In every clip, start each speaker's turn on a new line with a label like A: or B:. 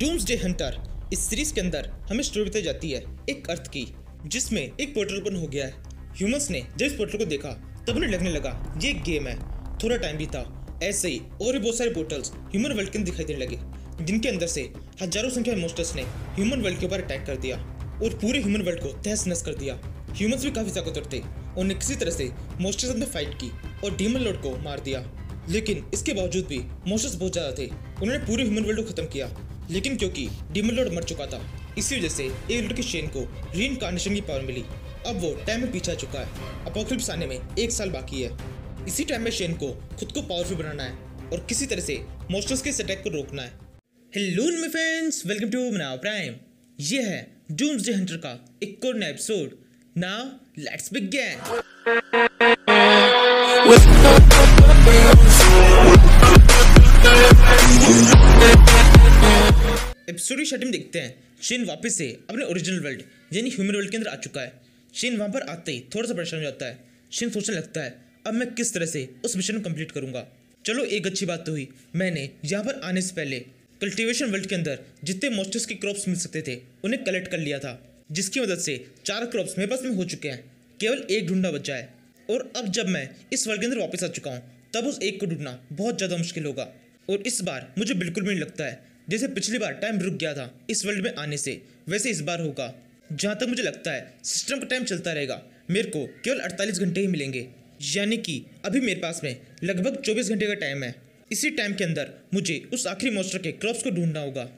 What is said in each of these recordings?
A: doomsday Hunter इस series के अंदर हमें स्टोरी बताई जाती है एक अर्थ की जिसमें एक पोर्टल ओपन हो गया है ह्यूमंस ने जब इस पोर्टल को देखा तब उन्हें लगने लगा ये एक गेम है थोड़ा टाइम भी था ऐसे ही और भी बहुत सारे पोर्टल्स ह्यूमन वर्ल्ड के अंदर दिखाई देने लगे जिनके अंदर से हजारों संख्या में मोस्टर्स ने ह्यूमन वर्ल्ड के ऊपर अटैक कर दिया और पूरे ह्यूमन वर्ल्ड को तहस नहस कर दिया ह्यूमंस भी काफी ताकतवर थे उन्होंने किसी तरह से मोस्टर्स ने फाइट की और डीमन लॉर्ड को मार दिया लेकिन इसके बावजूद भी मोस्टर्स बहुत ज्यादा थे उन्होंने पूरे ह्यूमन वर्ल्ड को खत्म किया लेकिन क्योंकि डिमलोड मर चुका था इसी वजह से एवलोड की शेन को रीन कार्नेशन की पावर मिली अब वो टाइम में पीछा चुका है अपोक्लिप्स आने में एक साल बाकी है इसी टाइम में शेन को खुद को पावरफुल बनाना है और किसी तरह से मोस्टर्स के अटैक को रोकना है hello my friends welcome to मनाओ प्राइम ये है डूम्स डे हंटर का एक और नया एपिसोड नाउ लेट्स बिगिन सूर्य शर्ट में देखते हैं शिन वापस से अपने ओरिजिनल वर्ल्ड यानी ह्यूमन वर्ल्ड के अंदर आ चुका है शिन वहाँ पर आते ही थोड़ा सा परेशान हो जाता है शिन सोचने लगता है अब मैं किस तरह से उस मिशन को कम्प्लीट करूँगा चलो एक अच्छी बात तो हुई मैंने यहाँ पर आने से पहले कल्टीवेशन वर्ल्ड के अंदर जितने मोस्टर्स के क्रॉप्स मिल सकते थे उन्हें कलेक्ट कर लिया था जिसकी मदद से चार क्रॉप्स मेरे पास में हो चुके हैं केवल एक ढूंढना बचा है और अब जब मैं इस वर्ल्ड के अंदर वापस आ चुका हूँ तब उस एक को ढूंढना बहुत ज़्यादा मुश्किल होगा और इस बार मुझे बिल्कुल भी नहीं लगता है जैसे पिछली बार टाइम रुक गया था इस वर्ल्ड में आने से वैसे इस बार होगा जहाँ तक मुझे लगता है सिस्टम का टाइम चलता रहेगा मेरे को केवल 48 घंटे ही मिलेंगे यानी कि अभी मेरे पास में लगभग 24 घंटे का टाइम है इसी टाइम के अंदर मुझे उस आखिरी मॉन्स्टर के क्रॉप्स को ढूंढना होगा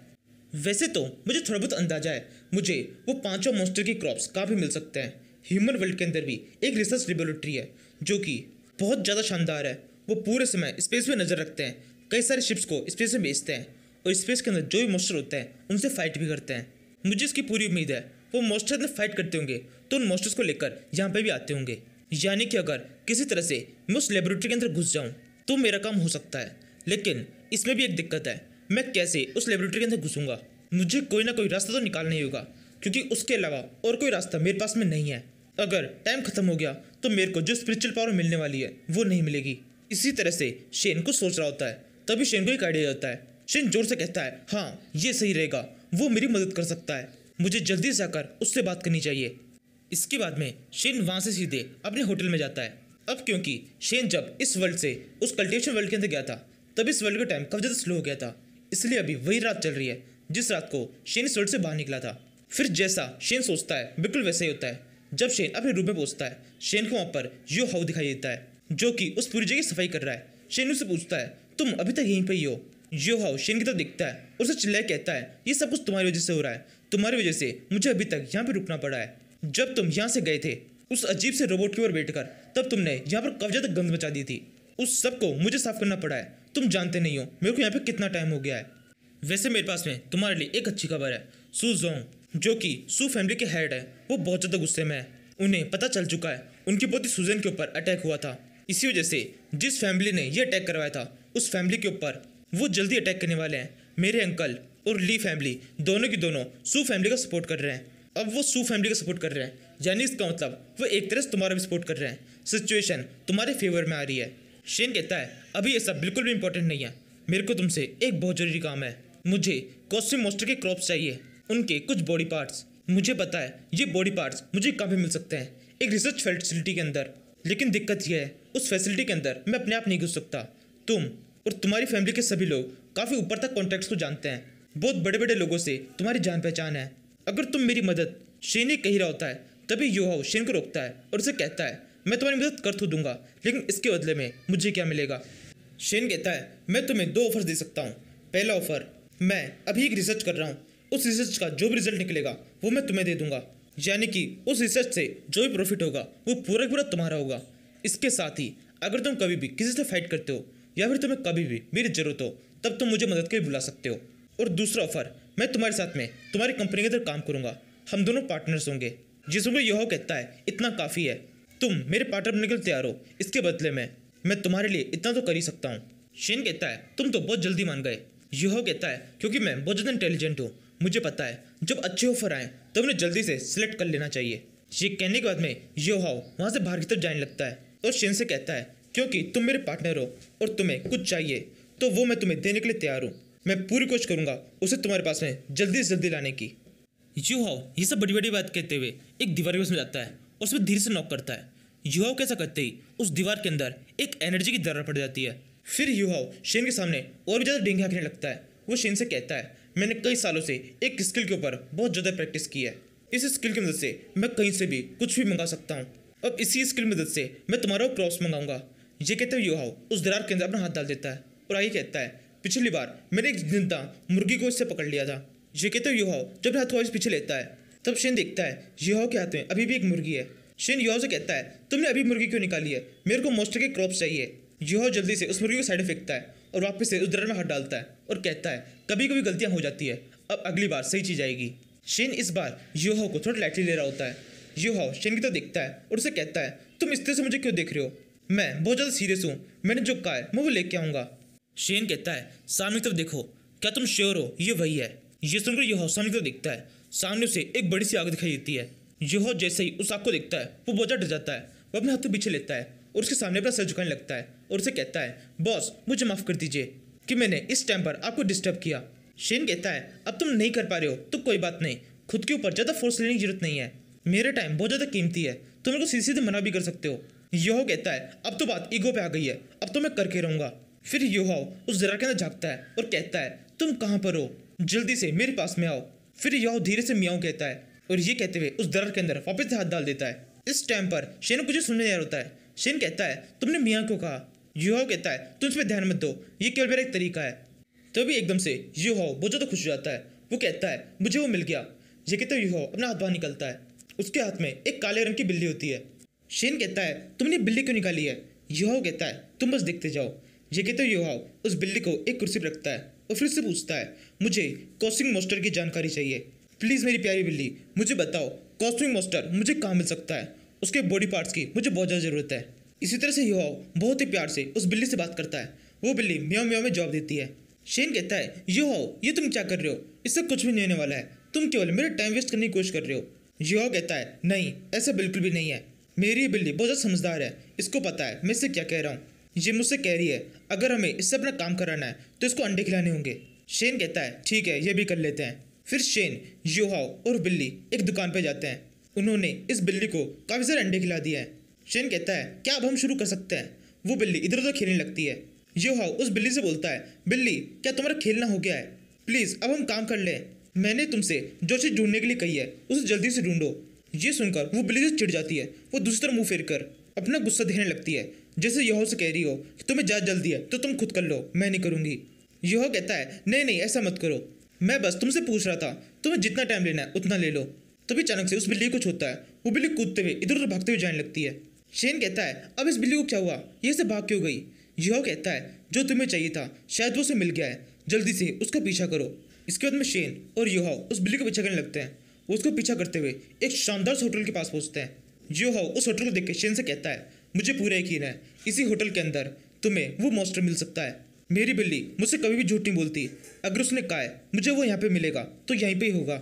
A: वैसे तो मुझे थोड़ा बहुत अंदाजा है मुझे वो पांचों मॉन्स्टर के क्रॉप्स काफ़ी मिल सकते हैं ह्यूमन वर्ल्ड के अंदर भी एक रिसर्च लेबोरेटरी है जो कि बहुत ज़्यादा शानदार है वो पूरे समय स्पेस में नज़र रखते हैं कई सारे शिप्स को स्पेस में भेजते हैं और स्पेस के अंदर जो भी मोस्टर होते हैं उनसे फाइट भी करते हैं मुझे इसकी पूरी उम्मीद है वो मोस्टर ने फाइट करते होंगे तो उन मोस्टर्स को लेकर यहाँ पे भी आते होंगे यानी कि अगर किसी तरह से मैं उस लेबोरेटरी के अंदर घुस जाऊँ तो मेरा काम हो सकता है लेकिन इसमें भी एक दिक्कत है मैं कैसे उस लेबोरेटरी के अंदर घुसूंगा मुझे कोई ना कोई रास्ता तो निकालना ही होगा क्योंकि उसके अलावा और कोई रास्ता मेरे पास में नहीं है अगर टाइम खत्म हो गया तो मेरे को जो स्पिरिचुअल पावर मिलने वाली है वो नहीं मिलेगी इसी तरह से शेन को सोच रहा होता है तभी शेन को एक आइडिया होता है शिन जोर से कहता है हाँ ये सही रहेगा वो मेरी मदद कर सकता है मुझे जल्दी से आकर उससे बात करनी चाहिए इसके बाद में शेन वहाँ से सीधे अपने होटल में जाता है अब क्योंकि शेन जब इस वर्ल्ड से उस कल्टिवेशन वर्ल्ड के अंदर गया था तब इस वर्ल्ड का टाइम काफ़ी ज़्यादा स्लो हो गया था इसलिए अभी वही रात चल रही है जिस रात को शेन इस वर्ल्ड से बाहर निकला था फिर जैसा शेन सोचता है बिल्कुल वैसा ही होता है जब शेन अपने रूम में पहुंचता है शेन को वहाँ पर यो हाउ दिखाई देता है जो कि उस पूरी जगह सफाई कर रहा है शेन उससे पूछता है तुम अभी तक यहीं पर ही हो यो हाउ शेन की तरफ दिखता है और उसे चिल्लाए कहता है ये सब कुछ तुम्हारी वजह से हो रहा है तुम्हारी वजह से मुझे अभी तक यहाँ पर रुकना पड़ा है जब तुम यहाँ से गए थे उस अजीब से रोबोट के ऊपर बैठकर तब तुमने यहाँ पर कब्जा तक गंद मचा दी थी उस सब को मुझे साफ करना पड़ा है तुम जानते नहीं हो मेरे को यहाँ पे कितना टाइम हो गया है वैसे मेरे पास में तुम्हारे लिए एक अच्छी खबर है सू जोंग जो कि सू फैमिली के हेड है वो बहुत ज़्यादा गुस्से में है उन्हें पता चल चुका है उनकी पोती सूजन के ऊपर अटैक हुआ था इसी वजह से जिस फैमिली ने यह अटैक करवाया था उस फैमिली के ऊपर वो जल्दी अटैक करने वाले हैं मेरे अंकल और ली फैमिली दोनों की दोनों सू फैमिली का सपोर्ट कर रहे हैं अब वो सू फैमिली का सपोर्ट कर रहे हैं यानी इसका मतलब वो एक तरह से तुम्हारा भी सपोर्ट कर रहे हैं सिचुएशन तुम्हारे फेवर में आ रही है शेन कहता है अभी ये सब बिल्कुल भी इंपॉर्टेंट नहीं है मेरे को तुमसे एक बहुत जरूरी काम है मुझे कॉस्टिक मोस्टर के क्रॉप्स चाहिए उनके कुछ बॉडी पार्ट्स मुझे पता है ये बॉडी पार्ट्स मुझे काफ़ी मिल सकते हैं एक रिसर्च फैसिलिटी के अंदर लेकिन दिक्कत यह है उस फैसिलिटी के अंदर मैं अपने आप नहीं घुस सकता तुम और तुम्हारी फैमिली के सभी लोग काफ़ी ऊपर तक कॉन्टैक्ट्स को जानते हैं बहुत बड़े बड़े लोगों से तुम्हारी जान पहचान है अगर तुम मेरी मदद शेन ही कही रहा होता है तभी योहाओ शेन को रोकता है और उसे कहता है मैं तुम्हारी मदद कर तो दूंगा लेकिन इसके बदले में मुझे क्या मिलेगा शेन कहता है मैं तुम्हें दो ऑफर्स दे सकता हूँ पहला ऑफर मैं अभी एक रिसर्च कर रहा हूँ उस रिसर्च का जो भी रिजल्ट निकलेगा वो मैं तुम्हें दे दूंगा यानी कि उस रिसर्च से जो भी प्रॉफिट होगा वो पूरा पूरा तुम्हारा होगा इसके साथ ही अगर तुम कभी भी किसी से फाइट करते हो या फिर तुम्हें कभी भी मेरी ज़रूरत हो तब तुम मुझे मदद के लिए बुला सकते हो और दूसरा ऑफर मैं तुम्हारे साथ में तुम्हारी कंपनी के अंदर काम करूंगा हम दोनों पार्टनर्स होंगे जिसमें यह कहता है इतना काफ़ी है तुम मेरे पार्टनर बनने के लिए तैयार हो इसके बदले में मैं तुम्हारे लिए इतना तो कर ही सकता हूँ शेन कहता है तुम तो बहुत जल्दी मान गए यह कहता है क्योंकि मैं बहुत ज़्यादा इंटेलिजेंट हूँ मुझे पता है जब अच्छे ऑफर आए तो उन्हें जल्दी से सिलेक्ट कर लेना चाहिए ये कहने के बाद में यो हाओ वहाँ से बाहर की तरफ जाने लगता है और शेन से कहता है क्योंकि तुम मेरे पार्टनर हो और तुम्हें कुछ चाहिए तो वो मैं तुम्हें देने के लिए तैयार हूँ मैं पूरी कोशिश करूंगा उसे तुम्हारे पास में जल्दी से जल्दी लाने की यूहाओ ये सब बड़ी बड़ी बात कहते हुए एक दीवार के उसमें जाता है और उसमें धीरे से नॉक करता है यूहाओ कैसा करते ही उस दीवार के अंदर एक एनर्जी की दरार पड़ जाती है फिर यूहाओ शेन के सामने और भी ज़्यादा डेंगे हाँकने लगता है वो शेन से कहता है मैंने कई सालों से एक स्किल के ऊपर बहुत ज़्यादा प्रैक्टिस की है इस स्किल की मदद से मैं कहीं से भी कुछ भी मंगा सकता हूँ अब इसी स्किल की मदद से मैं तुम्हारा क्रॉप्स मंगाऊंगा ये कहते हुए युवाओ उस दरार के अंदर अपना हाथ डाल देता है और आगे कहता है पिछली बार मैंने एक जिंदा मुर्गी को इससे पकड़ लिया था ये कहते हुए युहाओ जब हाथ पीछे लेता है तब शेन देखता है युहाओ के हाथ में अभी भी एक मुर्गी है शेन युहाओ से कहता है तुमने अभी मुर्गी क्यों निकाली है मेरे को मोस्टर के क्रॉप चाहिए युवाओ जल्दी से उस मुर्गी को साइड फेंकता है और वापस से उस दरार में हाथ डालता है और कहता है कभी कभी गलतियाँ हो जाती है अब अगली बार सही चीज़ आएगी शेन इस बार युवाओ को थोड़ा लाइटली ले रहा होता है युवाओ शेन की तो देखता है और उसे कहता है तुम इस तरह से मुझे क्यों देख रहे हो मैं बहुत ज़्यादा सीरियस हूँ मैंने जो कहा है मैं वो लेके आऊंगा शेन कहता है सामने की तरफ देखो क्या तुम श्योर हो ये वही है ये सुनकर यह सामने की तरफ देखता है सामने उसे एक बड़ी सी आग दिखाई देती है यह जैसे ही उस आग को देखता है वो बहुत ज़्यादा डर जाता है वो अपने हाथों पीछे लेता है और उसके सामने अपना सर झुकाने लगता है और उसे कहता है बॉस मुझे माफ़ कर दीजिए कि मैंने इस टाइम पर आपको डिस्टर्ब किया शेन कहता है अब तुम नहीं कर पा रहे हो तो कोई बात नहीं खुद के ऊपर ज़्यादा फोर्स लेने की जरूरत नहीं है मेरा टाइम बहुत ज़्यादा कीमती है तुम मेरे को सीधे सीधे मना भी कर सकते हो योहो कहता है अब तो बात ईगो पे आ गई है अब तो मैं करके रहूंगा फिर योहो उस जरा के अंदर झाँकता है और कहता है तुम कहाँ पर हो जल्दी से मेरे पास में आओ फिर योहो धीरे से मियाओ कहता है और ये कहते हुए उस दरार के अंदर वापस हाथ डाल देता है इस टाइम पर शेन को कुछ सुनने यार होता है शेन कहता है तुमने मियाँ को कहा यूहाओ कहता है तुम इस पर ध्यान मत दो ये केवल मेरा एक तरीका है तभी एकदम से युवाओ बहुत ज़्यादा खुश हो जाता है वो कहता है मुझे वो मिल गया ये कहते युवाओ अपना हाथ बाहर निकलता है उसके हाथ में एक काले रंग की बिल्ली होती है शेन कहता है तुमने बिल्ली क्यों निकाली है युवाओ कहता है तुम बस देखते जाओ ये कहते युवाओ उस बिल्ली को एक कुर्सी पर रखता है और फिर से पूछता है मुझे कॉस्टिंग मास्टर की जानकारी चाहिए प्लीज़ मेरी प्यारी बिल्ली मुझे बताओ कॉस्टिंग मास्टर मुझे कहाँ मिल सकता है उसके बॉडी पार्ट्स की मुझे बहुत ज़्यादा ज़रूरत है इसी तरह से युवाओ बहुत ही प्यार से उस बिल्ली से बात करता है वो बिल्ली म्यो म्याओ में जवाब देती है शेन कहता है युवाओ ये तुम क्या कर रहे हो इससे कुछ भी नहीं होने वाला है तुम केवल मेरा टाइम वेस्ट करने की कोशिश कर रहे हो युवाओ कहता है नहीं ऐसा बिल्कुल भी नहीं है मेरी बिल्ली बहुत ज़्यादा समझदार है इसको पता है मैं इससे क्या कह रहा हूँ ये मुझसे कह रही है अगर हमें इससे अपना काम कराना है तो इसको अंडे खिलाने होंगे शेन कहता है ठीक है ये भी कर लेते हैं फिर शेन योहाओ और बिल्ली एक दुकान पर जाते हैं उन्होंने इस बिल्ली को काफ़ी सारे अंडे खिला दिए हैं शेन कहता है क्या अब हम शुरू कर सकते हैं वो बिल्ली इधर उधर खेलने लगती है योहाओ उस बिल्ली से बोलता है बिल्ली क्या तुम्हारा खेलना हो गया है प्लीज़ अब हम काम कर लें मैंने तुमसे जो चीज़ ढूंढने के लिए कही है उसे जल्दी से ढूंढो ये सुनकर वो बिल्ली से चिढ़ जाती है वो दूसरी तरफ मुंह फेर कर अपना गुस्सा देखने लगती है जैसे यह से कह रही हो कि तुम्हें जा जल्दी है तो तुम खुद कर लो मैं नहीं करूँगी यह कहता है नहीं नहीं ऐसा मत करो मैं बस तुमसे पूछ रहा था तुम्हें जितना टाइम लेना है उतना ले लो तभी अचानक से उस बिल्ली को छूता है वो बिल्ली कूदते हुए इधर उधर भागते हुए जाने लगती है शेन कहता है अब इस बिल्ली को क्या हुआ ये से भाग क्यों गई यह कहता है जो तुम्हें चाहिए था शायद वो उसे मिल गया है जल्दी से उसका पीछा करो इसके बाद में शेन और युहा उस बिल्ली को पीछा करने लगते हैं उसको पीछा करते हुए एक शानदार होटल के पास पहुंचते हैं जो हाउ उस होटल को देख के शेन से कहता है मुझे पूरा यकीन है इसी होटल के अंदर तुम्हें वो मॉन्स्टर मिल सकता है मेरी बिल्ली मुझसे कभी भी झूठ नहीं बोलती अगर उसने कहा है मुझे वो यहाँ पे मिलेगा तो यहीं पे ही होगा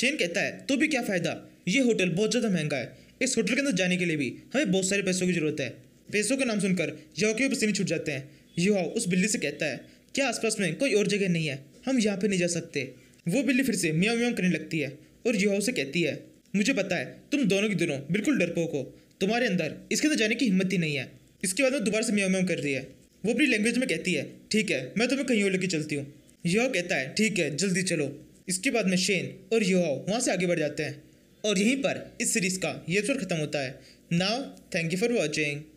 A: शेन कहता है तो भी क्या फ़ायदा ये होटल बहुत ज़्यादा महंगा है इस होटल के अंदर जाने के लिए भी हमें बहुत सारे पैसों की ज़रूरत है पैसों का नाम सुनकर युवा के पसीने छूट जाते हैं युवा उस बिल्ली से कहता है क्या आसपास में कोई और जगह नहीं है हम यहाँ पे नहीं जा सकते वो बिल्ली फिर से मियाँ म्याओ करने लगती है और जिहाओ से कहती है मुझे पता है तुम दोनों की दोनों बिल्कुल डरपोक हो तुम्हारे अंदर इसके अंदर तो जाने की हिम्मत ही नहीं है इसके बाद वो दोबारा से म्याओ कर रही है वो अपनी लैंग्वेज में कहती है ठीक है मैं तुम्हें कहीं और लेके चलती हूँ यहो कहता है ठीक है जल्दी चलो इसके बाद में शेन और यहो वहाँ से आगे बढ़ जाते हैं और यहीं पर इस सीरीज़ का ये ख़त्म होता है now thank you for watching